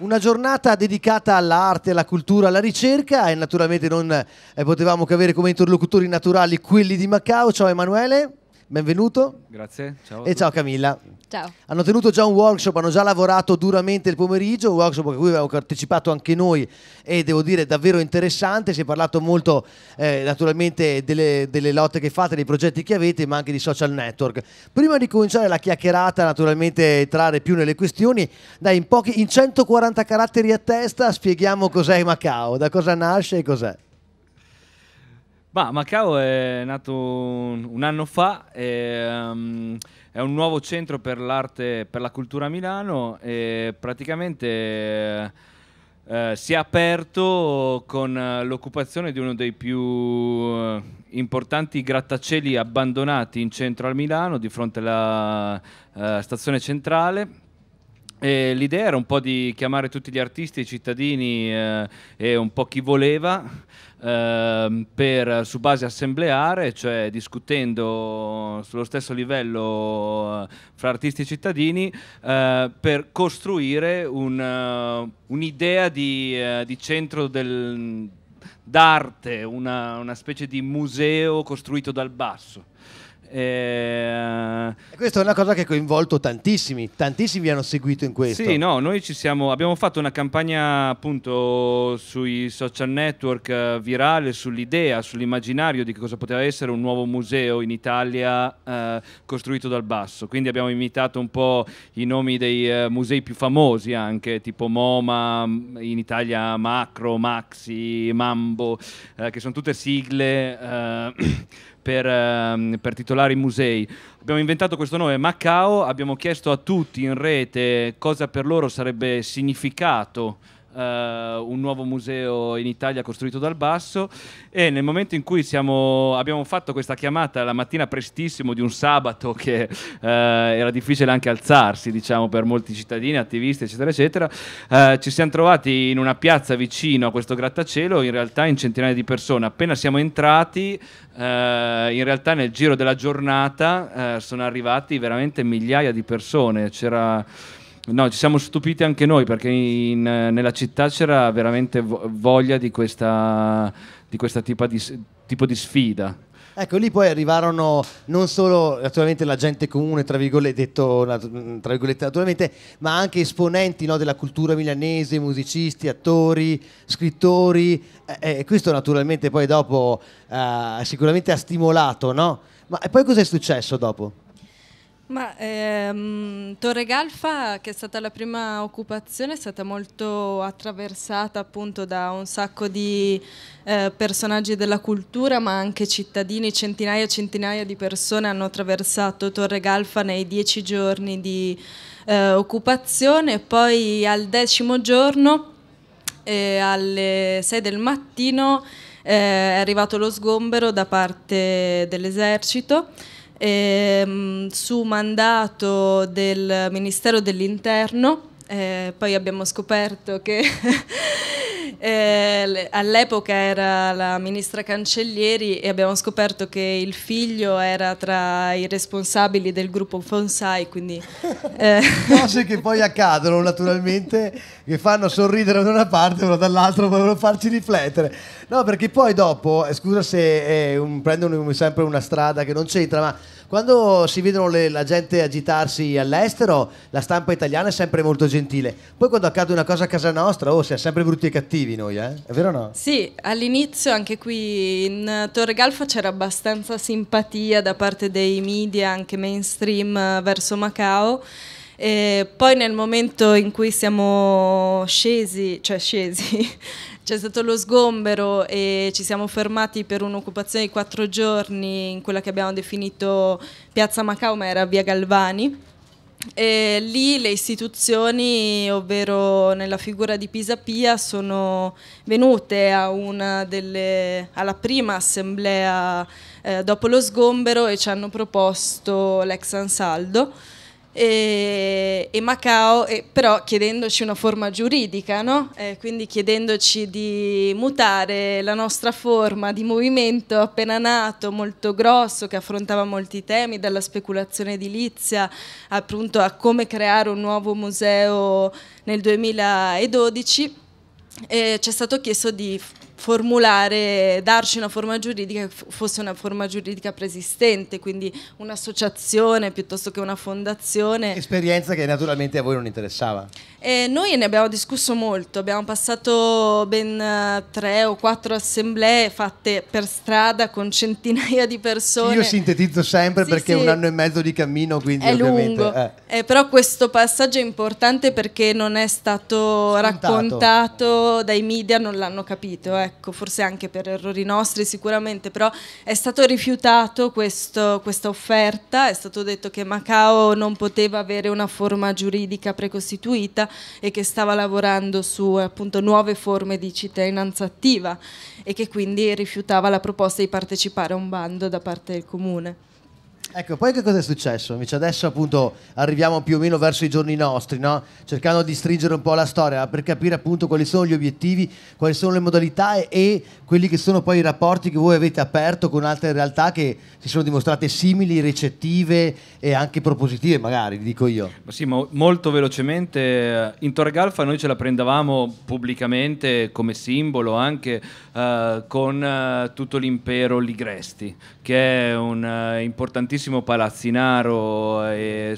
Una giornata dedicata all'arte, alla cultura, alla ricerca e naturalmente non eh, potevamo che avere come interlocutori naturali quelli di Macao. Ciao Emanuele benvenuto. Grazie, ciao. E ciao Camilla. Ciao. Hanno tenuto già un workshop, hanno già lavorato duramente il pomeriggio, un workshop a cui abbiamo partecipato anche noi e devo dire davvero interessante, si è parlato molto eh, naturalmente delle, delle, lotte che fate, dei progetti che avete, ma anche di social network. Prima di cominciare la chiacchierata, naturalmente entrare più nelle questioni, dai in, pochi, in 140 caratteri a testa spieghiamo cos'è Macao, da cosa nasce e cos'è. Ma Macao è nato un anno fa, è, um, è un nuovo centro per l'arte e per la cultura a Milano e praticamente eh, si è aperto con l'occupazione di uno dei più eh, importanti grattacieli abbandonati in centro a Milano di fronte alla eh, stazione centrale e l'idea era un po' di chiamare tutti gli artisti, i cittadini eh, e un po' chi voleva ehm, per, su base assembleare, cioè discutendo sullo stesso livello eh, fra artisti e cittadini, eh, per costruire un, eh, un'idea di, di centro del, d'arte, una, una specie di museo costruito dal basso. Eh, e... Questa è una cosa che ha coinvolto tantissimi, tantissimi vi hanno seguito in questo. Sì, no, noi siamo, abbiamo fatto una campagna appunto sui social network eh, virale sull'idea, sull'immaginario di cosa poteva essere un nuovo museo in Italia eh, costruito dal basso. Quindi abbiamo imitato un po' i nomi dei eh, musei più famosi anche, tipo MoMA, mm, in Italia Macro, Maxi, Mambo, eh, che sono tutte sigle eh, per, ehm, per titolare i musei. Abbiamo inventato questo nome Macao, abbiamo chiesto a tutti in rete cosa per loro sarebbe significato eh, un nuovo museo in Italia costruito dal basso e nel momento in cui siamo, abbiamo fatto questa chiamata la mattina prestissimo di un sabato che eh, era difficile anche alzarsi diciamo per molti cittadini, attivisti eccetera eccetera, eh, ci siamo trovati in una piazza vicino a questo grattacielo in realtà in centinaia di persone appena siamo entrati Uh, in realtà nel giro della giornata uh, sono arrivati veramente migliaia di persone, c'era No, ci siamo stupiti anche noi perché in, nella città c'era veramente voglia di questa, di questa tipa di, tipo di sfida. Ecco, lì poi arrivarono non solo naturalmente la gente comune, tra virgolette, detto, tra virgolette naturalmente, ma anche esponenti no, della cultura milanese, musicisti, attori, scrittori. E, eh, eh, questo naturalmente poi dopo eh, sicuramente ha stimolato, no? Ma poi cos'è successo dopo? Ma ehm, Torre Galfa, che è stata la prima occupazione, è stata molto attraversata appunto da un sacco di eh, personaggi della cultura, ma anche cittadini, centinaia e centinaia di persone hanno attraversato Torre Galfa nei dieci giorni di eh, occupazione e poi al decimo giorno eh, alle sei del mattino eh, è arrivato lo sgombero da parte dell'esercito ehm, su mandato del Ministero dell'Interno. Eh, poi abbiamo scoperto che Eh, all'epoca era la ministra Cancellieri e abbiamo scoperto che il figlio era tra i responsabili del gruppo Fonsai, quindi... Eh. Cose che poi accadono naturalmente, che fanno sorridere da una parte ma dall'altra vogliono farci riflettere. No, perché poi dopo, eh, scusa se eh, un, prendono sempre una strada che non c'entra, ma quando si vedono le, la gente agitarsi all'estero, la stampa italiana è sempre molto gentile. Poi quando accade una cosa a casa nostra, oh, si è sempre brutti e cattivi cattivi noi, eh? È vero o no? Sì, all'inizio anche qui in Torre Galfa c'era abbastanza simpatia da parte dei media, anche mainstream, eh, verso Macao. E poi nel momento in cui siamo scesi, cioè scesi, c'è stato lo sgombero e ci siamo fermati per un'occupazione di quattro giorni in quella che abbiamo definito Piazza Macao, ma era via Galvani e lì le istituzioni, ovvero nella figura di Pisa Pia, sono venute delle, alla prima assemblea eh, dopo lo sgombero e ci hanno proposto l'ex Ansaldo e, e Macao, e, però chiedendoci una forma giuridica, no? eh, quindi chiedendoci di mutare la nostra forma di movimento appena nato, molto grosso, che affrontava molti temi, dalla speculazione edilizia appunto a come creare un nuovo museo nel 2012. Eh, ci è stato chiesto di formulare, darci una forma giuridica che fosse una forma giuridica preesistente, quindi un'associazione piuttosto che una fondazione. Esperienza che naturalmente a voi non interessava. E noi ne abbiamo discusso molto, abbiamo passato ben eh, tre o quattro assemblee fatte per strada con centinaia di persone. Io sintetizzo sempre sì, perché sì. è un anno e mezzo di cammino, quindi è lungo. Eh. Eh, però questo passaggio è importante perché non è stato Scontato. raccontato dai media, non l'hanno capito. Eh ecco, forse anche per errori nostri sicuramente, però è stato rifiutato questo, questa offerta, è stato detto che Macao non poteva avere una forma giuridica precostituita e che stava lavorando su appunto nuove forme di cittadinanza attiva e che quindi rifiutava la proposta di partecipare a un bando da parte del comune. Ecco, poi che cosa è successo? Invece adesso appunto arriviamo più o meno verso i giorni nostri, no? cercando di stringere un po' la storia per capire appunto quali sono gli obiettivi, quali sono le modalità e, e quelli che sono poi i rapporti che voi avete aperto con altre realtà che si sono dimostrate simili, recettive e anche propositive magari, dico io. Ma sì, ma molto velocemente, eh, in Torgalfa noi ce la prendevamo pubblicamente come simbolo anche eh, con eh, tutto l'impero Ligresti, che è un eh, importantissimo pochissimo palazzinaro e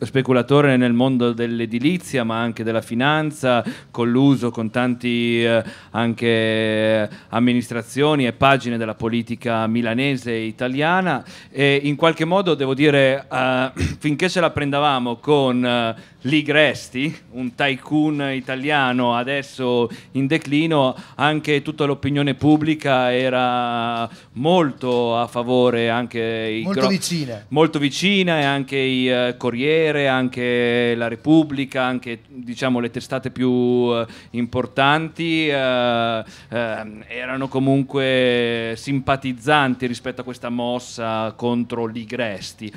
speculatore nel mondo dell'edilizia ma anche della finanza, colluso con tanti eh, anche amministrazioni e pagine della politica milanese e italiana e in qualche modo devo dire eh, finché ce la prendavamo con... Eh, Ligresti, un tycoon italiano adesso in declino, anche tutta l'opinione pubblica era molto a favore, anche molto, gro- vicina. molto vicina e anche il uh, eh, Corriere, anche la Repubblica, anche diciamo, le testate più uh, importanti uh, erano comunque simpatizzanti rispetto a questa mossa contro Ligresti.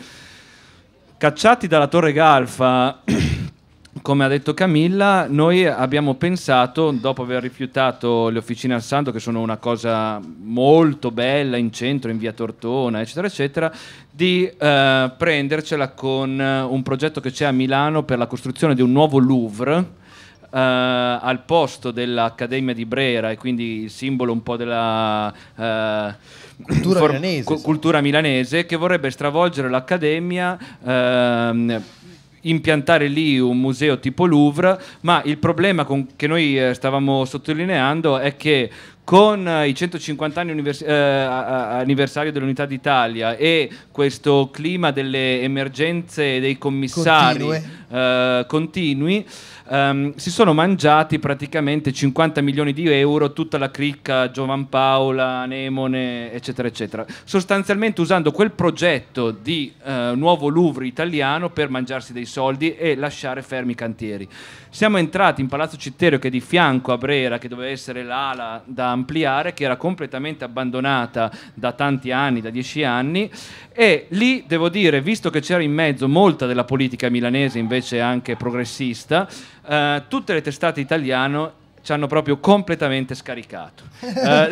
Cacciati dalla Torre Galfa come ha detto Camilla, noi abbiamo pensato, dopo aver rifiutato le officine al Santo, che sono una cosa molto bella in centro, in via Tortona, eccetera, eccetera, di eh, prendercela con eh, un progetto che c'è a Milano per la costruzione di un nuovo Louvre. Uh, al posto dell'Accademia di Brera e quindi il simbolo un po' della uh, cultura, milanese, cultura milanese che vorrebbe stravolgere l'Accademia uh, impiantare lì un museo tipo Louvre, ma il problema con, che noi eh, stavamo sottolineando è che con eh, i 150 anni univers- eh, anniversario dell'Unità d'Italia e questo clima delle emergenze dei commissari Continue. Eh, continui, ehm, si sono mangiati praticamente 50 milioni di euro tutta la cricca Giovan Paola, Anemone, eccetera, eccetera, sostanzialmente usando quel progetto di eh, nuovo Louvre italiano per mangiarsi dei soldi e lasciare fermi i cantieri. Siamo entrati in Palazzo Citterio che è di fianco a Brera, che doveva essere l'ala da ampliare, che era completamente abbandonata da tanti anni, da dieci anni, e lì devo dire, visto che c'era in mezzo molta della politica milanese invece invece anche progressista, eh, tutte le testate italiano, ci hanno proprio completamente scaricato. Eh,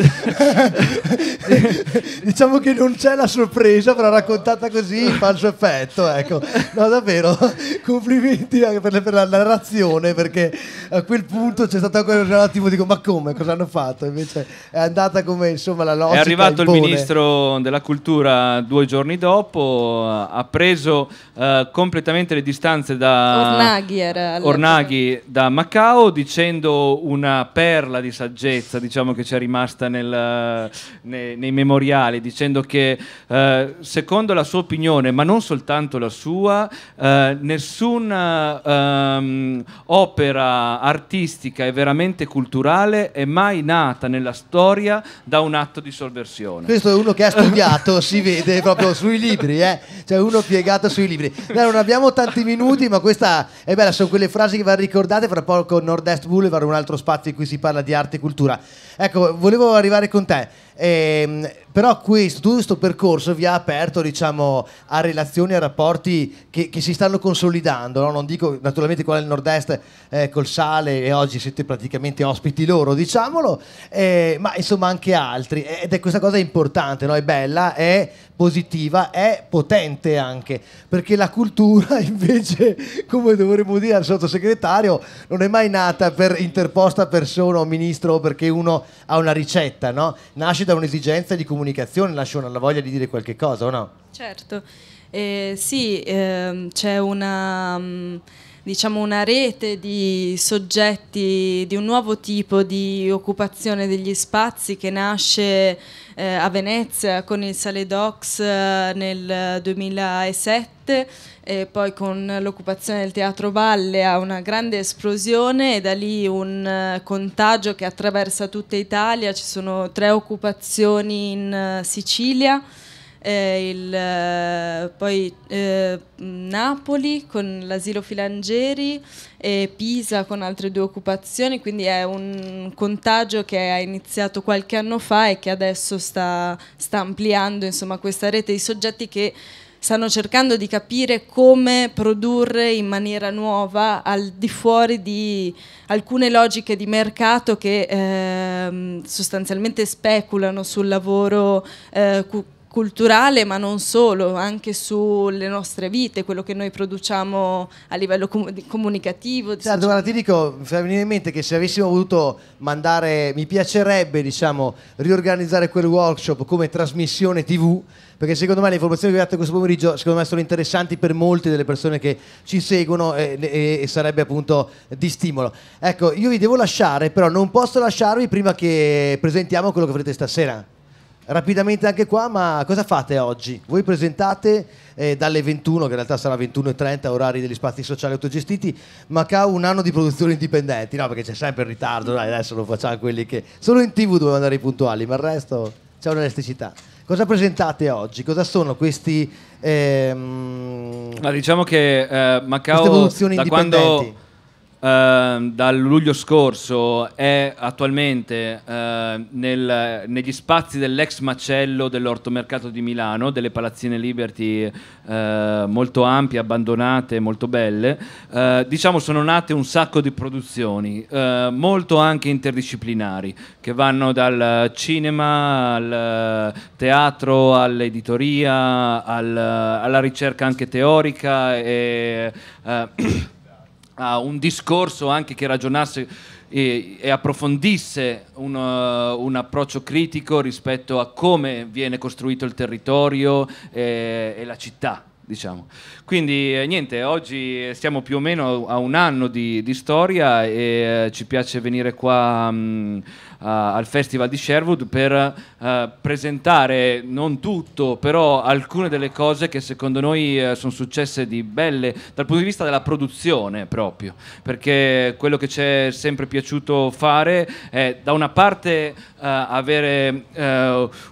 diciamo che non c'è la sorpresa, però raccontata così in falso effetto, ecco. No, davvero, complimenti anche per, per, la narrazione, perché a quel punto c'è stato ancora un attimo, dico, ma come, cosa hanno fatto? Invece è andata come, insomma, la logica È arrivato impone. il ministro della cultura due giorni dopo, ha preso uh, completamente le distanze da... Ornaghi, Ornaghi da Macao, dicendo un una perla di saggezza, diciamo, che ci è rimasta nel, nei, nei, memoriali, dicendo che eh, secondo la sua opinione, ma non soltanto la sua, eh, nessuna ehm, opera artistica e veramente culturale è mai nata nella storia da un atto di sorversione. Questo è uno che ha studiato, si vede proprio sui libri, eh? cioè uno piegato sui libri. Noi non abbiamo tanti minuti, ma questa è bella, sono quelle frasi che vanno ricordate, fra poco Nord-Est Boulevard, un altro spazio spazio in cui si parla di arte e cultura. Ecco, volevo arrivare con te. Ehm, però questo, tutto questo percorso vi ha aperto diciamo, a relazioni, a rapporti che, che si stanno consolidando, no? non dico naturalmente qual nel nord-est eh, col sale e oggi siete praticamente ospiti loro, diciamolo, eh, ma insomma anche altri eh, ed è questa cosa importante, no? è bella, è positiva, è potente anche, perché la cultura invece, come dovremmo dire al sottosegretario, non è mai nata per interposta persona o ministro o perché uno ha una ricetta, no? Nasce da un'esigenza di comunicazione, nasce dalla voglia di dire qualche cosa, o no? Certo, eh, sì, ehm, c'è una... Mh, mm, diciamo, una rete di soggetti di un nuovo tipo di occupazione degli spazi che nasce eh, a Venezia con il Sale Docs eh, nel 2007 e poi con l'occupazione del Teatro Valle ha una grande esplosione e da lì un eh, contagio che attraversa tutta Italia, ci sono tre occupazioni in eh, Sicilia eh, il, eh, poi eh, Napoli con l'asilo Filangieri e Pisa con altre due occupazioni, quindi è un contagio che è iniziato qualche anno fa e che adesso sta, sta ampliando insomma, questa rete di soggetti che stanno cercando di capire come produrre in maniera nuova al di fuori di alcune logiche di mercato che ehm, sostanzialmente speculano sul lavoro eh, culturale ma non solo, anche sulle nostre vite, quello che noi produciamo a livello com comunicativo. Certo, guarda, ti dico, mi fa venire in mente che se avessimo voluto mandare, mi piacerebbe diciamo, riorganizzare quel workshop come trasmissione tv, perché secondo me le informazioni che vi dato questo pomeriggio secondo me sono interessanti per molte delle persone che ci seguono e, e, e, sarebbe appunto di stimolo. Ecco, io vi devo lasciare, però non posso lasciarvi prima che presentiamo quello che farete stasera rapidamente anche qua, ma cosa fate oggi? Voi presentate eh, dalle 21, che in realtà sarà 21.30, orari degli spazi sociali autogestiti, Macau un anno di produzione indipendenti, no perché c'è sempre il ritardo, dai, adesso lo facciamo quelli che... Solo in tv dovevano andare i puntuali, ma il resto c'è un'elasticità. Cosa presentate oggi? Cosa sono questi... Ehm, ma diciamo che eh, Macau... Queste produzioni indipendenti? Uh, dal luglio scorso è attualmente uh, nel, negli spazi dell'ex macello dell'ortomercato di Milano, delle palazzine Liberty uh, molto ampie, abbandonate, molto belle. diciamo sono nate un sacco di produzioni, molto anche interdisciplinari, che vanno dal cinema al teatro, all'editoria, al, alla ricerca anche teorica. E, a un discorso anche che ragionasse e, e approfondisse un, uh, un, approccio critico rispetto a come viene costruito il territorio e, e la città. Diciamo. Quindi eh, niente, oggi siamo più o meno a un anno di, di storia e eh, ci piace venire qua. Mh, mm, eh, al Festival di Sherwood per eh, presentare non tutto, però alcune delle cose che secondo noi eh, sono successe di belle dal punto di vista della produzione proprio, perché quello che ci è sempre piaciuto fare è da una parte avere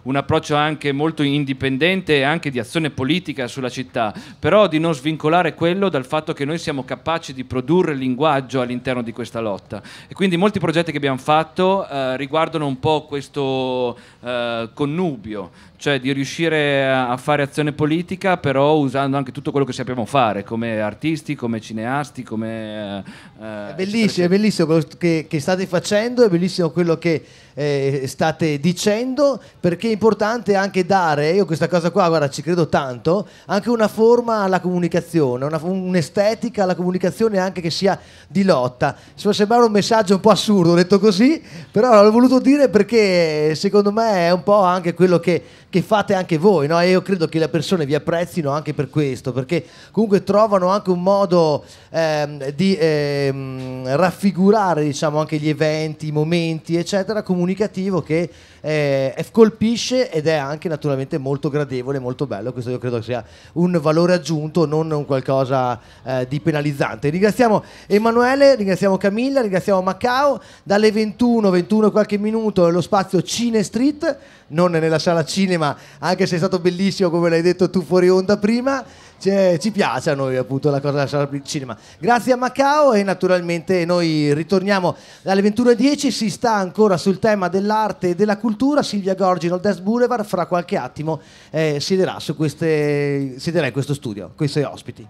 un approccio anche molto indipendente e anche di azione politica sulla città, però di non svincolare quello dal fatto che noi siamo capaci di produrre linguaggio all'interno di questa lotta. E quindi molti progetti che abbiamo fatto eh, riguardano un po' questo eh, connubio, cioè di riuscire a fare azione politica però usando anche tutto quello che sappiamo fare come artisti, come cineasti, come... Eh, eh è bellissimo, eccetera. è bellissimo quello che, che state facendo, è bellissimo quello che eh, state dicendo, perché è importante anche dare, io questa cosa qua, guarda, ci credo tanto, anche una forma alla comunicazione, una, un'estetica alla comunicazione anche che sia di lotta. Se può sembrare un messaggio un po' assurdo, detto così, però l'ho voluto dire perché secondo me è un po' anche quello che, che fate anche voi, no? E io credo che le persone vi apprezzino anche per questo, perché comunque trovano anche un modo ehm, di ehm, raffigurare, diciamo, anche gli eventi, i momenti, eccetera, comunicando comunicativo che eh, colpisce ed è anche naturalmente molto gradevole, molto bello, questo io credo sia un valore aggiunto, non un qualcosa eh, di penalizzante. Ringraziamo Emanuele, ringraziamo Camilla, ringraziamo Macao, dalle 21, 21 e qualche minuto nello spazio Cine Street, non nella sala cinema, anche se è stato bellissimo come l'hai detto tu fuori onda prima. Cioè, ci piace a noi appunto la cosa della sala cinema. Grazie a Macao e naturalmente noi ritorniamo dalle 21.10, si sta ancora sul tema dell'arte e della cultura cultura, Silvia Gorgino, Death Boulevard, fra qualche attimo eh, siederà, su queste, siederà in questo studio, con i suoi ospiti.